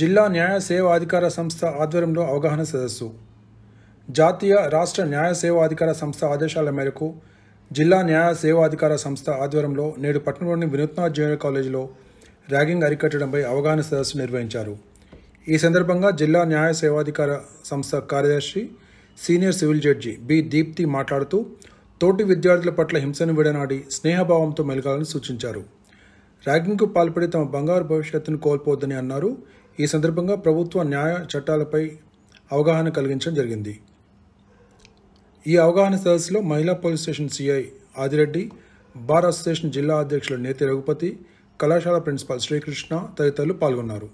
జిల్లా న్యాయ సేవాధికార సంస్థ ఆధ్వర్యంలో అవగాహన సదస్సు జాతీయ రాష్ట్ర న్యాయ సేవాధికార సంస్థ ఆదేశాల మేరకు జిల్లా న్యాయ సేవాధికార సంస్థ ఆధ్వర్యంలో నేడు పట్టణంలోని వినూత్న జూనియర్ కాలేజీలో ర్యాగింగ్ అరికట్టడంపై అవగాహన సదస్సు నిర్వహించారు ఈ సందర్భంగా జిల్లా న్యాయ సేవాధికార సంస్థ కార్యదర్శి senior civil judge B Deepti మాట్లాడుతూ తోటి విద్యార్థుల పట్ల హింసను విడనాడి స్నేహభావంతో మెలగాలని సూచించారు ర్యాగింగ్కు పాల్పడి తమ బంగారు భవిష్యత్తును కోల్పోద్దని అన్నారు ఈ సందర్భంగా ప్రభుత్వ న్యాయ చట్టాలపై అవగాహన కలిగించడం జరిగింది ఈ అవగాహన సదస్సులో మహిళా police station CI Adireddy bar association జిల్లా అధ్యక్షులు నేతి రఘుపతి కళాశాల ప్రిన్సిపాల్ శ్రీకృష్ణ తదితరులు పాల్గొన్నారు